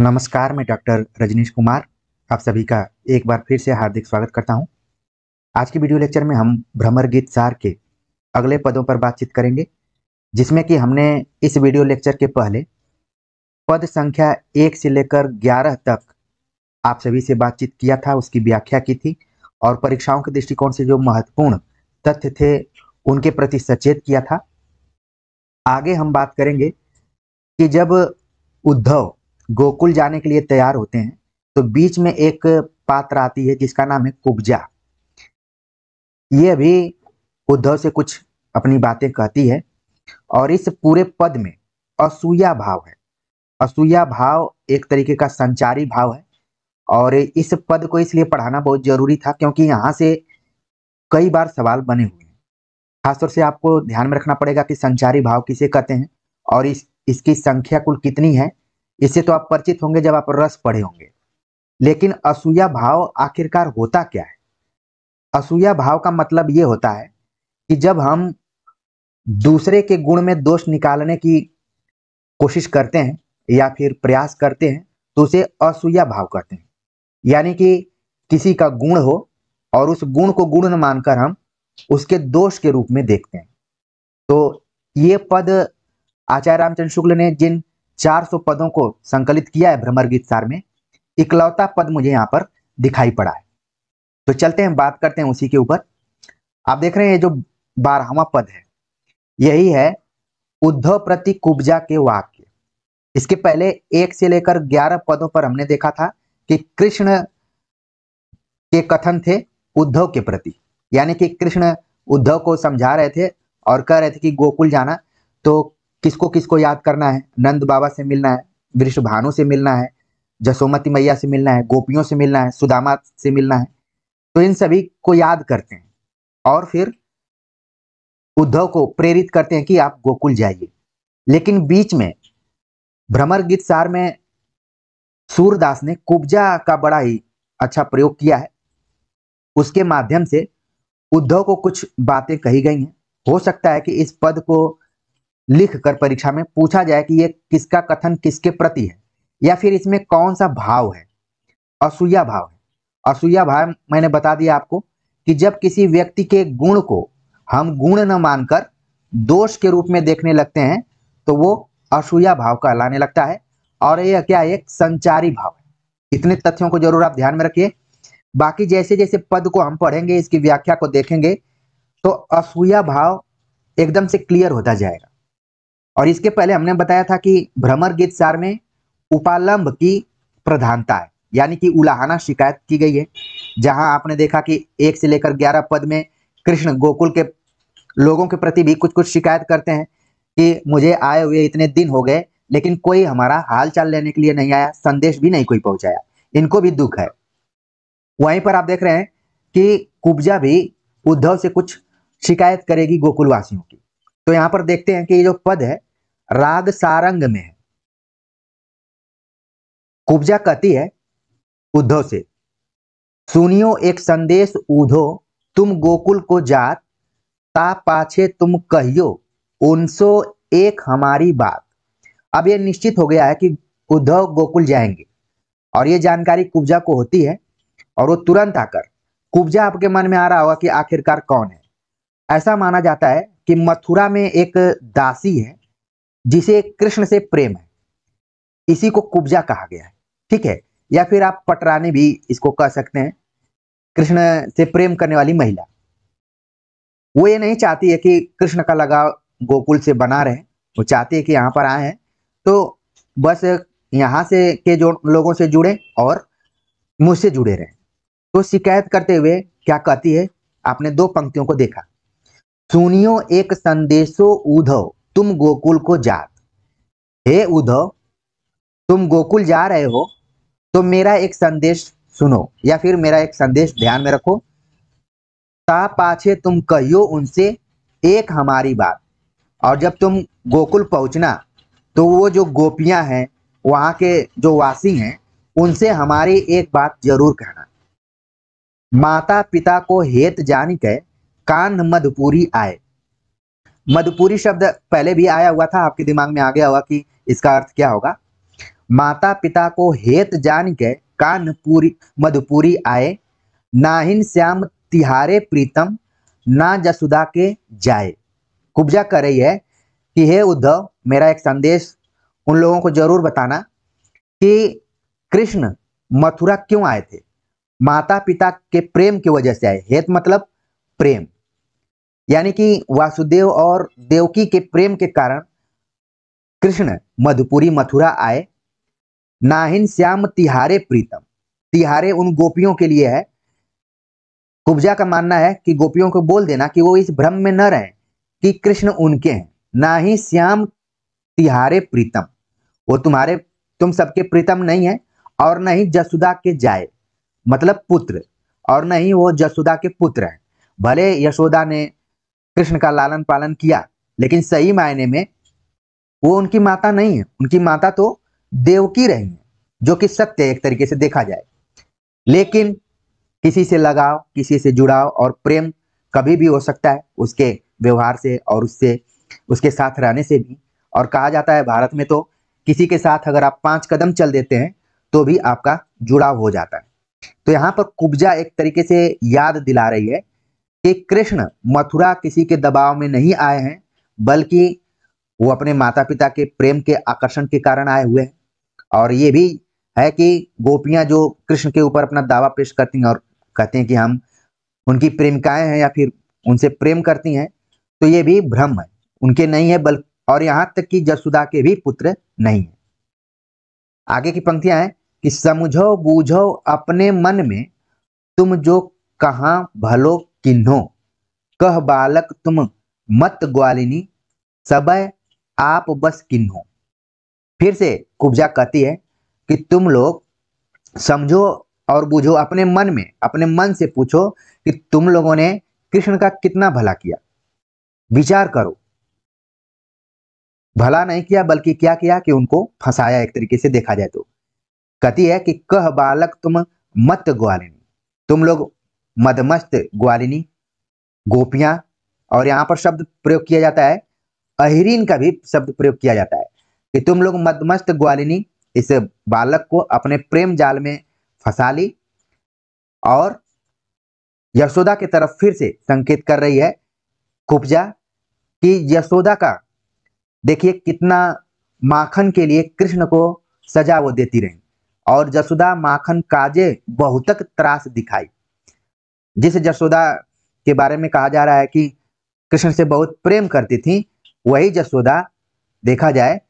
नमस्कार मैं डॉक्टर रजनीश कुमार आप सभी का एक बार फिर से हार्दिक स्वागत करता हूं। आज के वीडियो लेक्चर में हम भ्रमर गीत सार के अगले पदों पर बातचीत करेंगे जिसमें कि हमने इस वीडियो लेक्चर के पहले पद संख्या एक से लेकर ग्यारह तक आप सभी से बातचीत किया था उसकी व्याख्या की थी और परीक्षाओं के दृष्टिकोण से जो महत्वपूर्ण तथ्य थे उनके प्रति सचेत किया था आगे हम बात करेंगे कि जब उद्धव गोकुल जाने के लिए तैयार होते हैं तो बीच में एक पात्र आती है जिसका नाम है कुब्जा ये भी उद्धव से कुछ अपनी बातें कहती है और इस पूरे पद में असूया भाव है असूया भाव एक तरीके का संचारी भाव है और इस पद को इसलिए पढ़ाना बहुत जरूरी था क्योंकि यहाँ से कई बार सवाल बने हुए हैं खासतौर से आपको ध्यान में रखना पड़ेगा कि संचारी भाव किसे कहते हैं और इस इसकी संख्या कुल कितनी है इससे तो आप परिचित होंगे जब आप रस पढ़े होंगे लेकिन असूया भाव आखिरकार होता क्या है असूया भाव का मतलब ये होता है कि जब हम दूसरे के गुण में दोष निकालने की कोशिश करते हैं या फिर प्रयास करते हैं तो उसे असूया भाव कहते हैं यानी कि किसी का गुण हो और उस गुण को गुण मानकर हम उसके दोष के रूप में देखते हैं तो ये पद आचार्य रामचंद्र शुक्ल ने जिन 400 पदों को संकलित किया है भ्रमर गीत सार में इकलौता पद मुझे यहाँ पर दिखाई पड़ा है तो चलते हैं बात करते हैं उसी के ऊपर आप देख रहे हैं ये जो बारहवा पद है यही है उद्धव प्रति कुब्जा के वाक्य इसके पहले एक से लेकर ग्यारह पदों पर हमने देखा था कि कृष्ण के कथन थे उद्धव के प्रति यानी कि कृष्ण उद्धव को समझा रहे थे और कह रहे थे कि गोकुल जाना तो किसको किसको याद करना है नंद बाबा से मिलना है वृष भानु से मिलना है जसोमती मैया से मिलना है गोपियों से मिलना है सुदामा से मिलना है तो इन सभी को याद करते हैं और फिर उद्धव को प्रेरित करते हैं कि आप गोकुल जाइए लेकिन बीच में भ्रमर गीत सार में सूरदास ने कुब्जा का बड़ा ही अच्छा प्रयोग किया है उसके माध्यम से उद्धव को कुछ बातें कही गई हैं हो सकता है कि इस पद को लिख कर परीक्षा में पूछा जाए कि ये किसका कथन किसके प्रति है या फिर इसमें कौन सा भाव है असूया भाव है असूया भाव मैंने बता दिया आपको कि जब किसी व्यक्ति के गुण को हम गुण न मानकर दोष के रूप में देखने लगते हैं तो वो असूया भाव कहलाने लगता है और यह क्या एक संचारी भाव है इतने तथ्यों को जरूर आप ध्यान में रखिए बाकी जैसे जैसे पद को हम पढ़ेंगे इसकी व्याख्या को देखेंगे तो असूया भाव एकदम से क्लियर होता जाएगा और इसके पहले हमने बताया था कि भ्रमर गीत सार में उपालंब की प्रधानता है यानी कि उलाहना शिकायत की गई है जहां आपने देखा कि एक से लेकर ग्यारह पद में कृष्ण गोकुल के लोगों के प्रति भी कुछ कुछ शिकायत करते हैं कि मुझे आए हुए इतने दिन हो गए लेकिन कोई हमारा हाल चाल लेने के लिए नहीं आया संदेश भी नहीं कोई पहुंचाया इनको भी दुख है वहीं पर आप देख रहे हैं कि कुब्जा भी उद्धव से कुछ शिकायत करेगी गोकुलवासियों की तो यहाँ पर देखते हैं कि ये जो पद है राग सारंग में है कुब्जा कहती है उद्धव से सुनियो एक संदेश उधो तुम गोकुल को जात ता पाछे तुम कहियो उनसो एक हमारी बात अब यह निश्चित हो गया है कि उद्धव गोकुल जाएंगे और ये जानकारी कुब्जा को होती है और वो तुरंत आकर कुब्जा आपके मन में आ रहा होगा कि आखिरकार कौन है ऐसा माना जाता है कि मथुरा में एक दासी है जिसे कृष्ण से प्रेम है इसी को कुब्जा कहा गया है ठीक है या फिर आप पटरानी भी इसको कह सकते हैं कृष्ण से प्रेम करने वाली महिला वो ये नहीं चाहती है कि कृष्ण का लगाव गोकुल से बना रहे वो चाहती है कि यहाँ पर आए हैं तो बस यहाँ से के जो लोगों से जुड़े और मुझसे जुड़े रहें तो शिकायत करते हुए क्या कहती है आपने दो पंक्तियों को देखा सुनियो एक संदेशो उधव तुम गोकुल को जात हे उद्धव तुम गोकुल जा रहे हो तो मेरा एक संदेश सुनो या फिर मेरा एक संदेश ध्यान में रखो ता पाछे तुम कहियो उनसे एक हमारी बात और जब तुम गोकुल पहुंचना तो वो जो गोपियां हैं वहां के जो वासी हैं उनसे हमारी एक बात जरूर कहना माता पिता को हेत जान के कान मधुपुरी आए मधुपुरी शब्द पहले भी आया हुआ था आपके दिमाग में आ गया होगा कि इसका अर्थ क्या होगा माता पिता को हेत जान के कानपुरी मधुपुरी आए नाहिन श्याम तिहारे प्रीतम ना जसुदा के जाए कुब्जा कर रही है कि हे उद्धव मेरा एक संदेश उन लोगों को जरूर बताना कि कृष्ण मथुरा क्यों आए थे माता पिता के प्रेम की वजह से आए हेत मतलब प्रेम यानी कि वासुदेव और देवकी के प्रेम के कारण कृष्ण मधुपुरी मथुरा आए नाहिन श्याम तिहारे प्रीतम तिहारे उन गोपियों के लिए है कुब्जा का मानना है कि गोपियों को बोल देना कि वो इस भ्रम में न रहें कि कृष्ण उनके हैं ना ही श्याम तिहारे प्रीतम वो तुम्हारे तुम सबके प्रीतम नहीं है और न ही जसुदा के जाए मतलब पुत्र और न ही वो जसुदा के पुत्र हैं भले यशोदा ने कृष्ण का लालन पालन किया लेकिन सही मायने में वो उनकी माता नहीं है उनकी माता तो देवकी रही है जो कि सत्य एक तरीके से देखा जाए लेकिन किसी से लगाव किसी से जुड़ाव और प्रेम कभी भी हो सकता है उसके व्यवहार से और उससे उसके साथ रहने से भी और कहा जाता है भारत में तो किसी के साथ अगर आप पांच कदम चल देते हैं तो भी आपका जुड़ाव हो जाता है तो यहाँ पर कुब्जा एक तरीके से याद दिला रही है कि कृष्ण मथुरा किसी के दबाव में नहीं आए हैं बल्कि वो अपने माता पिता के प्रेम के आकर्षण के कारण आए हुए हैं और ये भी है कि गोपियां जो कृष्ण के ऊपर अपना दावा पेश करती हैं और कहते हैं कि हम उनकी प्रेमिकाएं हैं या फिर उनसे प्रेम करती हैं तो ये भी भ्रम है उनके नहीं है बल्कि और यहाँ तक कि जसुदा के भी पुत्र नहीं है आगे की पंक्तियां हैं कि समझो बूझो अपने मन में तुम जो कहा भलो किन्हो कह बालक तुम मत ग्वालिनी सब आप बस किन्नो फिर से कुब्जा कहती है कि तुम लोग समझो और बुझो अपने मन में अपने मन से पूछो कि तुम लोगों ने कृष्ण का कितना भला किया विचार करो भला नहीं किया बल्कि क्या किया कि उनको फंसाया एक तरीके से देखा जाए तो कहती है कि कह बालक तुम मत ग्वालिनी तुम लोग मदमस्त ग्वालिनी गोपियां और यहाँ पर शब्द प्रयोग किया जाता है अहिरीन का भी शब्द प्रयोग किया जाता है कि तुम लोग मदमस्त ग्वालिनी इस बालक को अपने प्रेम जाल में फंसा ली और यशोदा की तरफ फिर से संकेत कर रही है कुपजा कि यशोदा का देखिए कितना माखन के लिए कृष्ण को सजा वो देती रही और यशोदा माखन काजे बहुतक त्रास दिखाई जिस जसोदा के बारे में कहा जा रहा है कि कृष्ण से बहुत प्रेम करती थी वही जसोदा देखा जाए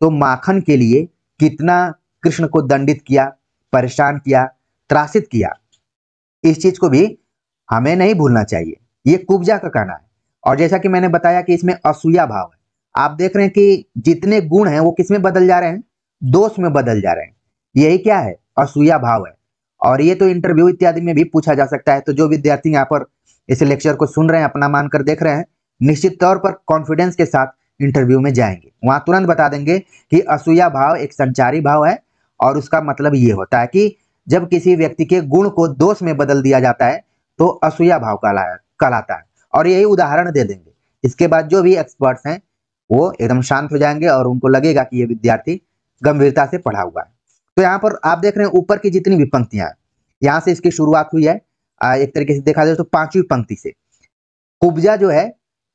तो माखन के लिए कितना कृष्ण को दंडित किया परेशान किया त्रासित किया इस चीज को भी हमें नहीं भूलना चाहिए ये कुब्जा का कहना है और जैसा कि मैंने बताया कि इसमें असूया भाव है आप देख रहे हैं कि जितने गुण हैं वो किसमें बदल जा रहे हैं दोष में बदल जा रहे हैं यही क्या है असूया भाव है और ये तो इंटरव्यू इत्यादि में भी पूछा जा सकता है तो जो विद्यार्थी यहाँ पर इस लेक्चर को सुन रहे हैं अपना मानकर देख रहे हैं निश्चित तौर पर कॉन्फिडेंस के साथ इंटरव्यू में जाएंगे वहां तुरंत बता देंगे कि असूया भाव एक संचारी भाव है और उसका मतलब ये होता है कि जब किसी व्यक्ति के गुण को दोष में बदल दिया जाता है तो असूया भाव कहलाता है और यही उदाहरण दे देंगे इसके बाद जो भी एक्सपर्ट्स हैं वो एकदम शांत हो जाएंगे और उनको लगेगा कि ये विद्यार्थी गंभीरता से पढ़ा हुआ है तो यहाँ पर आप देख रहे हैं ऊपर की जितनी भी पंक्तियां यहाँ से इसकी शुरुआत हुई है एक तरीके से देखा जाए तो पांचवी पंक्ति से कुब्जा जो है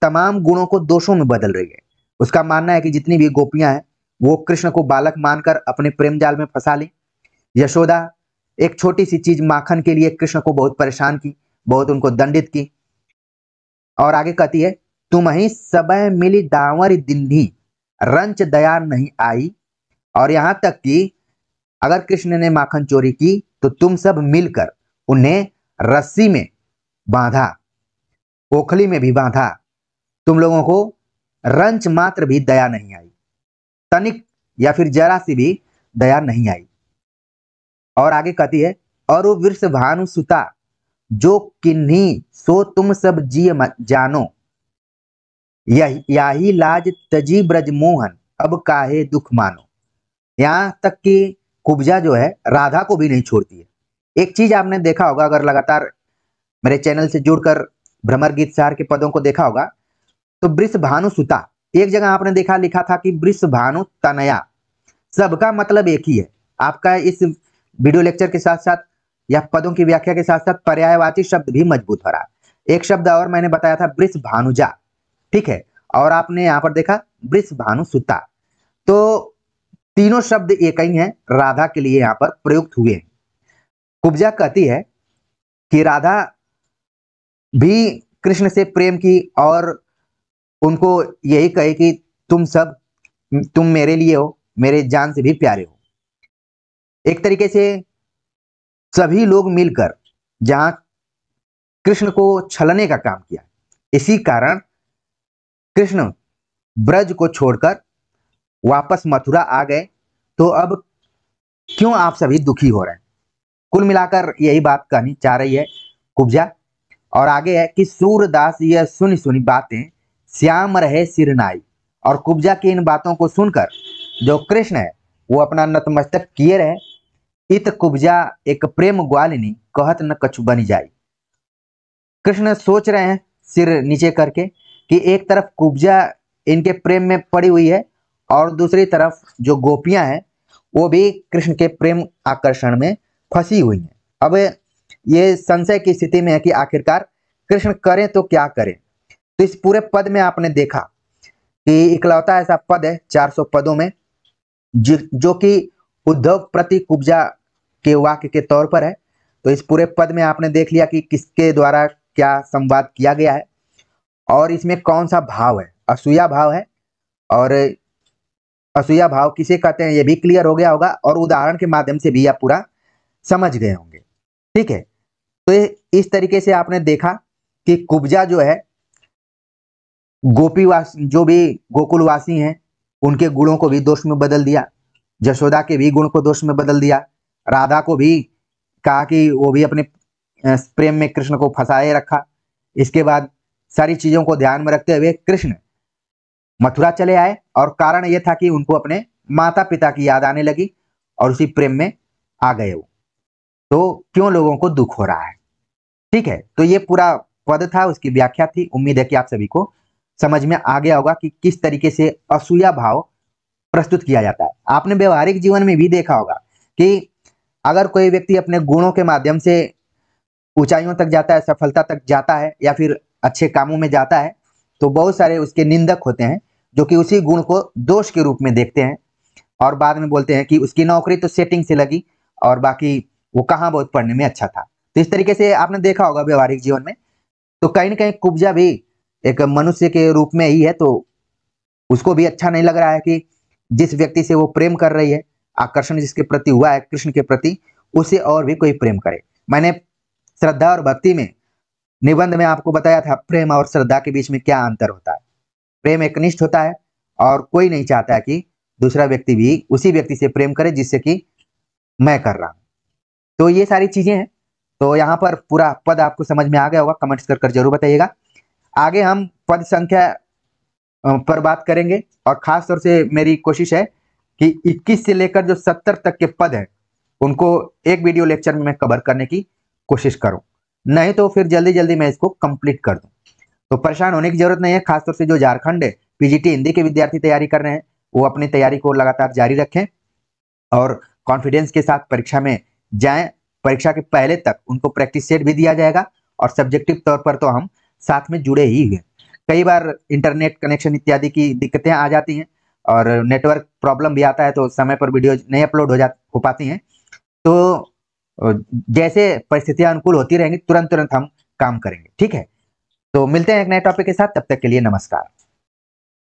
तमाम गुणों को दोषों में बदल रही है उसका मानना है कि जितनी भी गोपियां हैं वो कृष्ण को बालक मानकर अपने प्रेम जाल में फंसा ली यशोदा एक छोटी सी चीज माखन के लिए कृष्ण को बहुत परेशान की बहुत उनको दंडित की और आगे कहती है तुम ही सब मिली दावर दिंधी रंच दया नहीं आई और यहां तक कि अगर कृष्ण ने माखन चोरी की तो तुम सब मिलकर उन्हें रस्सी में बांधा ओखली में भी बांधा तुम लोगों को रंच मात्र भी दया नहीं आई तनिक या फिर जरा सी भी दया नहीं आई और आगे कहती है और वृक्ष भानु सुता जो किन्हीं सो तुम सब जी जानो यही लाज तजी ब्रज मोहन अब काहे दुख मानो यहां तक कि कुब्जा जो है राधा को भी नहीं छोड़ती है एक चीज आपने देखा होगा अगर लगातार मेरे चैनल से जुड़कर भ्रमर गीत सार के पदों को देखा होगा तो ब्रिश भानु सुता एक जगह आपने देखा लिखा था कि वृष भानु तनया सबका मतलब एक ही है आपका इस वीडियो लेक्चर के साथ साथ या पदों की व्याख्या के साथ साथ पर्यायवाची शब्द भी मजबूत हो रहा है एक शब्द और मैंने बताया था ब्रिश भानुजा ठीक है और आपने यहाँ पर देखा ब्रिश भानु सुता तो तीनों शब्द एक ही हैं राधा के लिए यहाँ पर प्रयुक्त हुए हैं कुब्जा कहती है कि राधा भी कृष्ण से प्रेम की और उनको यही कहे कि तुम सब तुम मेरे लिए हो मेरे जान से भी प्यारे हो एक तरीके से सभी लोग मिलकर जहां कृष्ण को छलने का काम किया इसी कारण कृष्ण ब्रज को छोड़कर वापस मथुरा आ गए तो अब क्यों आप सभी दुखी हो रहे हैं कुल मिलाकर यही बात कहनी चाह रही है कुब्जा और आगे है कि सूरदास यह सुनी सुनी बातें श्याम रहे सिरनाई और कुब्जा की इन बातों को सुनकर जो कृष्ण है वो अपना नतमस्तक किए रहे इत कुब्जा एक प्रेम ग्वालिनी कहत न कछु बनी जाए कृष्ण सोच रहे हैं सिर नीचे करके कि एक तरफ कुब्जा इनके प्रेम में पड़ी हुई है और दूसरी तरफ जो गोपियां हैं वो भी कृष्ण के प्रेम आकर्षण में फंसी हुई हैं अब ये संशय की स्थिति में है कि आखिरकार कृष्ण करें तो क्या करें तो इस पूरे पद में आपने देखा कि इकलौता ऐसा पद है चार पदों में जो कि उद्धव प्रति कुब्जा के वाक्य के तौर पर है तो इस पूरे पद में आपने देख लिया कि किसके द्वारा क्या संवाद किया गया है और इसमें कौन सा भाव है असूया भाव है और असूया भाव किसे कहते हैं ये भी क्लियर हो गया होगा और उदाहरण के माध्यम से भी आप पूरा समझ गए होंगे ठीक है तो इस तरीके से आपने देखा कि कुब्जा जो है गोपीवास जो भी गोकुलवासी हैं उनके गुणों को भी दोष में बदल दिया जशोदा के भी गुण को दोष में बदल दिया राधा को भी कहा कि वो भी अपने प्रेम में कृष्ण को फंसाए रखा इसके बाद सारी चीज़ों को ध्यान में रखते हुए कृष्ण मथुरा चले आए और कारण यह था कि उनको अपने माता पिता की याद आने लगी और उसी प्रेम में आ गए वो तो क्यों लोगों को दुख हो रहा है ठीक है तो ये पूरा पद था उसकी व्याख्या थी उम्मीद है कि आप सभी को समझ में आ गया होगा कि किस तरीके से असूया भाव प्रस्तुत किया जाता है आपने व्यवहारिक जीवन में भी देखा होगा कि अगर कोई व्यक्ति अपने गुणों के माध्यम से ऊंचाइयों तक जाता है सफलता तक जाता है या फिर अच्छे कामों में जाता है तो बहुत सारे उसके निंदक होते हैं जो कि उसी गुण को दोष के रूप में देखते हैं और बाद में बोलते हैं कि उसकी नौकरी तो सेटिंग से लगी और बाकी वो कहाँ बहुत पढ़ने में अच्छा था तो इस तरीके से आपने देखा होगा व्यवहारिक जीवन में तो कहीं ना कहीं कुब्जा भी एक मनुष्य के रूप में ही है तो उसको भी अच्छा नहीं लग रहा है कि जिस व्यक्ति से वो प्रेम कर रही है आकर्षण जिसके प्रति हुआ है कृष्ण के प्रति उसे और भी कोई प्रेम करे मैंने श्रद्धा और भक्ति में निबंध में आपको बताया था प्रेम और श्रद्धा के बीच में क्या अंतर होता है प्रेम निष्ठ होता है और कोई नहीं चाहता कि दूसरा व्यक्ति भी उसी व्यक्ति से प्रेम करे जिससे कि मैं कर रहा हूं तो ये सारी चीजें हैं तो यहाँ पर पूरा पद आपको समझ में आ गया होगा कमेंट्स कर कर जरूर बताइएगा आगे हम पद संख्या पर बात करेंगे और खास तौर से मेरी कोशिश है कि 21 से लेकर जो 70 तक के पद हैं उनको एक वीडियो लेक्चर में मैं कवर करने की कोशिश करूँ नहीं तो फिर जल्दी जल्दी मैं इसको कंप्लीट कर दूँ तो परेशान होने की जरूरत नहीं है खासतौर से जो झारखंड है पीजीटी हिंदी के विद्यार्थी तैयारी कर रहे हैं वो अपनी तैयारी को लगातार जारी रखें और कॉन्फिडेंस के साथ परीक्षा में जाए परीक्षा के पहले तक उनको प्रैक्टिस सेट भी दिया जाएगा और सब्जेक्टिव तौर पर तो हम साथ में जुड़े ही हैं कई बार इंटरनेट कनेक्शन इत्यादि की दिक्कतें आ जाती हैं और नेटवर्क प्रॉब्लम भी आता है तो समय पर वीडियो नहीं अपलोड हो जा हो पाती हैं तो जैसे परिस्थितियां अनुकूल होती रहेंगी तुरंत तुरंत हम काम करेंगे ठीक है तो मिलते हैं एक नए टॉपिक के साथ तब तक के लिए नमस्कार